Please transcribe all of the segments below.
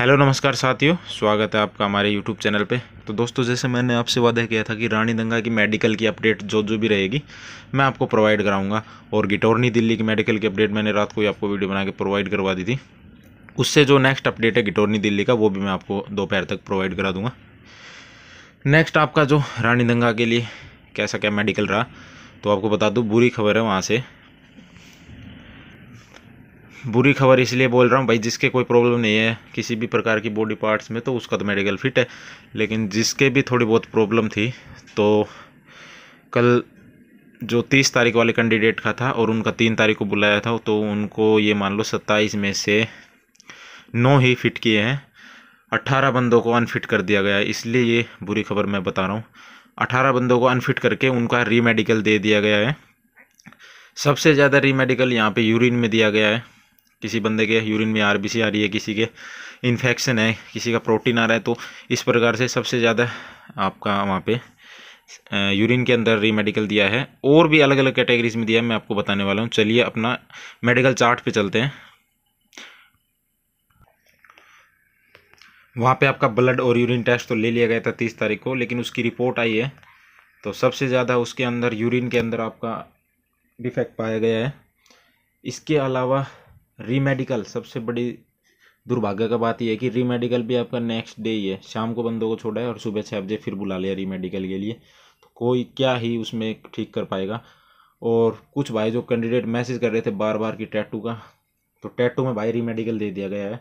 hello नमस्कार साथियों स्वागत है आपका हमारे यूट्यूब चैनल पे तो दोस्तों जैसे मैंने आपसे वादा किया था कि रानी दंगा की मेडिकल की अपडेट जो जो भी रहेगी मैं आपको प्रोवाइड कराऊंगा और गिटोरनी दिल्ली की मेडिकल की अपडेट मैंने रात को ही आपको वीडियो बना के प्रोवाइड करवा दी थी उससे जो नेक्स्ट अपडेट है गिटोरनी दिल्ली का वो भी मैं आपको दोपहर तक प्रोवाइड करा दूँगा नेक्स्ट आपका जो रानी दंगा के लिए कैसा क्या मेडिकल रहा तो आपको बता दूँ बुरी खबर है वहाँ से बुरी खबर इसलिए बोल रहा हूँ भाई जिसके कोई प्रॉब्लम नहीं है किसी भी प्रकार की बॉडी पार्ट्स में तो उसका तो मेडिकल फिट है लेकिन जिसके भी थोड़ी बहुत प्रॉब्लम थी तो कल जो तीस तारीख वाले कैंडिडेट का था और उनका तीन तारीख को बुलाया था तो उनको ये मान लो सत्ताईस में से नौ ही फिट किए हैं अट्ठारह बंदों को अनफिट कर दिया गया है इसलिए ये बुरी खबर मैं बता रहा हूँ अठारह बंदों को अनफिट करके उनका रीमेडिकल दे दिया गया है सबसे ज़्यादा रीमेडिकल यहाँ पे यूरिन में दिया गया है किसी बंदे के यूरिन में आरबीसी आ रही है किसी के इन्फेक्शन है किसी का प्रोटीन आ रहा है तो इस प्रकार से सबसे ज़्यादा आपका वहाँ पे यूरिन के अंदर मेडिकल दिया है और भी अलग अलग कैटेगरीज में दिया है मैं आपको बताने वाला हूँ चलिए अपना मेडिकल चार्ट पे चलते हैं वहाँ पे आपका ब्लड और यूरिन टेस्ट तो ले लिया गया था तीस तारीख को लेकिन उसकी रिपोर्ट आई है तो सबसे ज़्यादा उसके अंदर यूरिन के अंदर आपका डिफेक्ट पाया गया है इसके अलावा रीमेडिकल सबसे बड़ी दुर्भाग्य का बात यह है कि रीमेडिकल भी आपका नेक्स्ट डे ही है शाम को बंदों को छोड़ा है और सुबह छः बजे फिर बुला लिया रीमेडिकल के लिए तो कोई क्या ही उसमें ठीक कर पाएगा और कुछ भाई जो कैंडिडेट मैसेज कर रहे थे बार बार कि टैटू का तो टैटू में भाई रीमेडिकल दे दिया गया है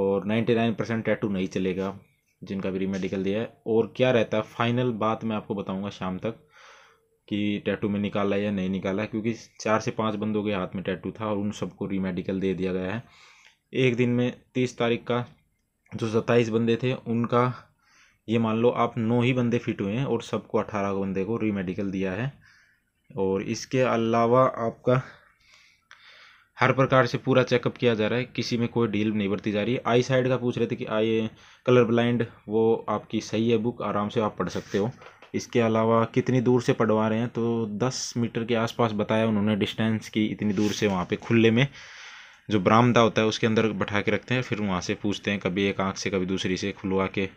और नाइन्टी नाइन परसेंट टैटू नहीं चलेगा जिनका भी रीमेडिकल दिया है और क्या रहता है फाइनल बात मैं आपको बताऊँगा शाम तक कि टैटू में निकाला या नहीं निकाला क्योंकि चार से पाँच बंदों के हाथ में टैटू था और उन सबको रीमेडिकल दे दिया गया है एक दिन में तीस तारीख का जो सत्ताईस बंदे थे उनका ये मान लो आप नौ ही बंदे फिट हुए हैं और सबको अट्ठारह बंदे को रीमेडिकल दिया है और इसके अलावा आपका हर प्रकार से पूरा चेकअप किया जा रहा है किसी में कोई ढील नहीं बरती जा रही है आई साइड का पूछ रहे थे कि आई कलर ब्लाइंड वो आपकी सही है बुक आराम से आप पढ़ सकते हो इसके अलावा कितनी दूर से पढ़वा रहे हैं तो दस मीटर के आसपास बताया उन्होंने डिस्टेंस की इतनी दूर से वहाँ पर खुले में जो बरामदा होता है उसके अंदर बैठा के रखते हैं फिर वहाँ से पूछते हैं कभी एक आँख से कभी दूसरी से खुलवा के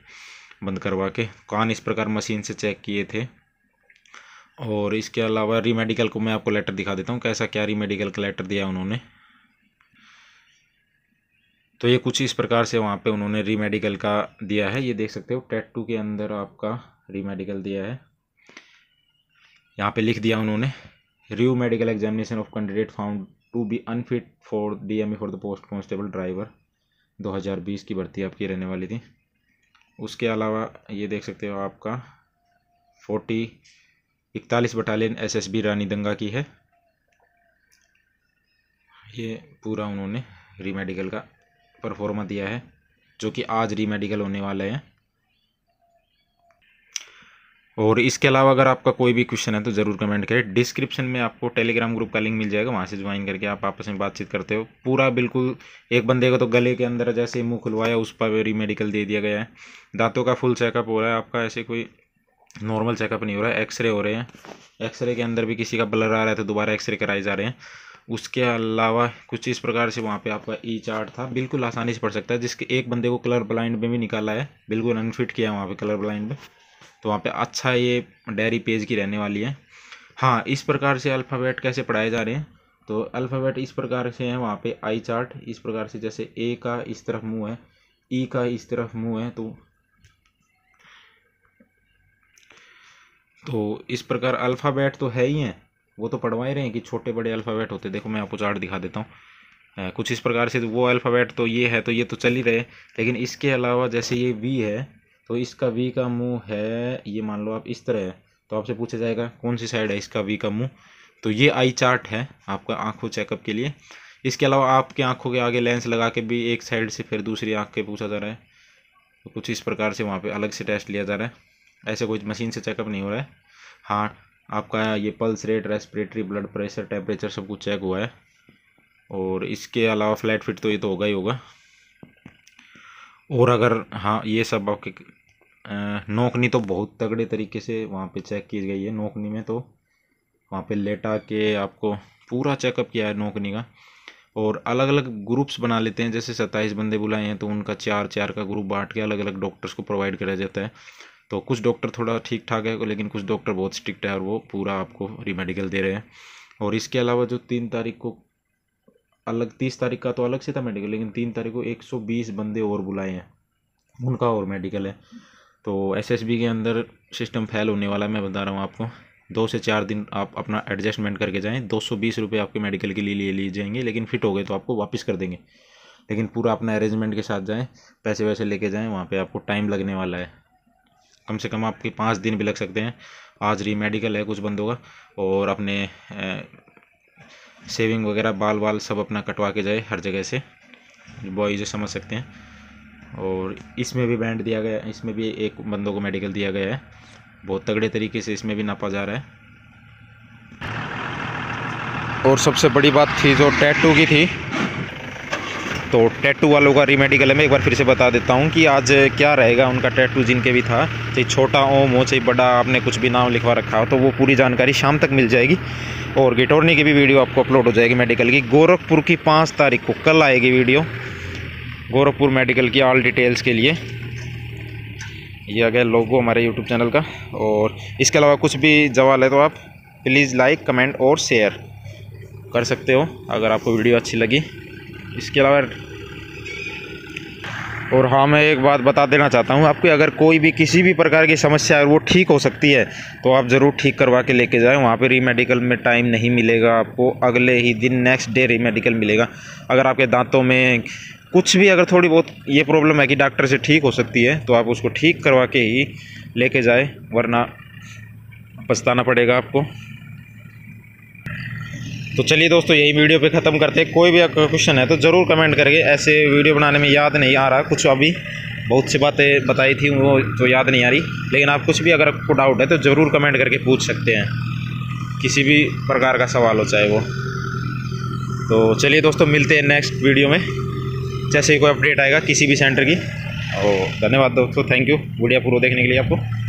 बंद करवा के कान इस प्रकार मशीन से चेक किए थे और इसके अलावा री मेडिकल को मैं आपको लेटर दिखा देता हूँ कैसा क्या री मेडिकल का लेटर दिया उन्होंने तो ये कुछ इस प्रकार से वहाँ पे उन्होंने री मेडिकल का दिया है ये देख सकते हो टैटू टू के अंदर आपका री मेडिकल दिया है यहाँ पे लिख दिया उन्होंने रीव medical examination of candidate found to be unfit for D M A for the post constable driver 2020 की भर्ती आपकी रहने वाली थी उसके अलावा ये देख सकते हो आपका फोर्टी इकतालीस battalion S S B Ranidanga की है ये पूरा उन्होंने रीमेडिकल का परफॉर्मा दिया है जो कि आज रीमेडिकल होने वाले हैं और इसके अलावा अगर आपका कोई भी क्वेश्चन है तो ज़रूर कमेंट करें डिस्क्रिप्शन में आपको टेलीग्राम ग्रुप का लिंक मिल जाएगा वहाँ से ज्वाइन करके आप आपस में बातचीत करते हो पूरा बिल्कुल एक बंदे का तो गले के अंदर जैसे मुँह खुलवाया उस पर मेडिकल दे दिया गया है दांतों का फुल चेकअप हो रहा है आपका ऐसे कोई नॉर्मल चेकअप नहीं हो रहा है एक्सरे हो रहे हैं एक्सरे के अंदर भी किसी का ब्लर आ रहा है तो दोबारा एक्सरे कराए जा रहे हैं उसके अलावा कुछ इस प्रकार से वहाँ पे आपका ई चार्ट था बिल्कुल आसानी से पढ़ सकता है जिसके एक बंदे को कलर ब्लाइंड में भी निकाला है बिल्कुल अनफिट किया है वहाँ पे कलर ब्लाइंड में तो वहाँ पे अच्छा ये डायरी पेज की रहने वाली है हाँ इस प्रकार से अल्फ़ाबेट कैसे पढ़ाए जा रहे हैं तो अल्फ़ाबेट इस प्रकार से है वहाँ पे आई चार्ट इस प्रकार से जैसे ए का इस तरफ मुंह है ई e का इस तरफ मुंह है तो तो इस प्रकार अल्फ़ाबेट तो है ही है वो तो पढ़वा ही रहे हैं कि छोटे बड़े अल्फ़ाबेट होते देखो मैं आपको चार्ट दिखा देता हूँ कुछ इस प्रकार से तो वो अल्फ़ाबेट तो ये है तो ये तो चल ही रहे लेकिन इसके अलावा जैसे ये वी है तो इसका वी का मुंह है ये मान लो आप इस तरह है तो आपसे पूछा जाएगा कौन सी साइड है इसका वी का मुंह तो ये आई चार्ट है आपका आंखों चेकअप के लिए इसके अलावा आपके आंखों के आगे लेंस लगा के भी एक साइड से फिर दूसरी आंख के पूछा जा रहा है तो कुछ इस प्रकार से वहाँ पर अलग से टेस्ट लिया जा रहा है ऐसे कोई मशीन से चेकअप नहीं हो रहा है हाँ आपका ये pulse rate respiratory blood pressure temperature सब कुछ चेक हुआ है और इसके अलावा फ्लैट फिट तो ये तो होगा ही होगा और अगर हाँ ये सब आपके नोकनी तो बहुत तगड़े तरीके से वहाँ पे चेक की गई है नोकनी में तो वहाँ पे लेटा के आपको पूरा चेकअप किया है नोकनी का और अलग अलग ग्रुप्स बना लेते हैं जैसे सत्ताईस बंदे बुलाए हैं तो उनका चार चार का ग्रुप बांट के अलग अलग डॉक्टर्स को प्रोवाइड कराया जाता है तो कुछ डॉक्टर थोड़ा ठीक ठाक है लेकिन कुछ डॉक्टर बहुत स्ट्रिक्ट है और वो पूरा आपको रिमेडिकल दे रहे हैं और इसके अलावा जो तीन तारीख को अलग तीस तारीख का तो अलग से था मेडिकल लेकिन तीन तारीख को एक सौ बीस बंदे और बुलाए हैं उनका और मेडिकल है तो एसएसबी के अंदर सिस्टम फेल होने वाला है मैं बता रहा हूँ आपको दो से चार दिन आप अपना एडजस्टमेंट करके जाएँ दो सौ बीस रुपये आपके मेडिकल के लिए ले लिए जाएंगे लेकिन फिट हो गए तो आपको वापस कर देंगे लेकिन पूरा अपना अरेंजमेंट के साथ जाएँ पैसे वैसे लेके जाएँ वहाँ पर आपको टाइम लगने वाला है कम से कम आपके पाँच दिन भी लग सकते हैं आज री मेडिकल है कुछ बंदों का और अपने सेविंग वगैरह बाल वाल सब अपना कटवा के जाए हर जगह से बॉय जो समझ सकते हैं और इसमें भी बैंड दिया गया इसमें भी एक बंदों को मेडिकल दिया गया है बहुत तगड़े तरीके से इसमें भी नापा जा रहा है और सबसे बड़ी बात थी जो टैटू की थी तो टैटू वालों का रेमेडी है में एक बार फिर से बता देता हूँ कि आज क्या रहेगा उनका टैटू जिनके भी था चाहे छोटा ओम हो चाहे बड़ा आपने कुछ भी नाम लिखवा रखा हो तो वो पूरी जानकारी शाम तक मिल जाएगी और गिटोरनी की भी वीडियो आपको अपलोड हो जाएगी मेडिकल की गोरखपुर की पाँच तारीख को कल आएगी वीडियो गोरखपुर मेडिकल की ऑल डिटेल्स के लिए ये आ गया लोगो हमारे यूट्यूब चैनल का और इसके अलावा कुछ भी जवाब है तो आप प्लीज़ लाइक कमेंट और शेयर कर सकते हो अगर आपको वीडियो अच्छी लगी इसके अलावा और हाँ मैं एक बात बता देना चाहता हूँ आपकी अगर कोई भी किसी भी प्रकार की समस्या है वो ठीक हो सकती है तो आप ज़रूर ठीक करवा के लेके जाएं वहाँ पे रीमेडिकल में टाइम नहीं मिलेगा आपको अगले ही दिन नेक्स्ट डे रीमेडिकल मिलेगा अगर आपके दांतों में कुछ भी अगर थोड़ी बहुत ये प्रॉब्लम है कि डॉक्टर से ठीक हो सकती है तो आप उसको ठीक करवा के ही लेके जाए वरना पछताना पड़ेगा आपको तो चलिए दोस्तों यही वीडियो पे ख़त्म करते हैं कोई भी आपका क्वेश्चन है तो ज़रूर कमेंट करके ऐसे वीडियो बनाने में याद नहीं आ रहा कुछ अभी बहुत सी बातें बताई थी वो तो याद नहीं आ रही लेकिन आप कुछ भी अगर आपको डाउट है तो ज़रूर कमेंट करके पूछ सकते हैं किसी भी प्रकार का सवाल हो चाहे वो तो चलिए दोस्तों मिलते हैं नेक्स्ट वीडियो में जैसे ही कोई अपडेट आएगा किसी भी सेंटर की और धन्यवाद दोस्तों थैंक यू वीडियो पूरा देखने के लिए आपको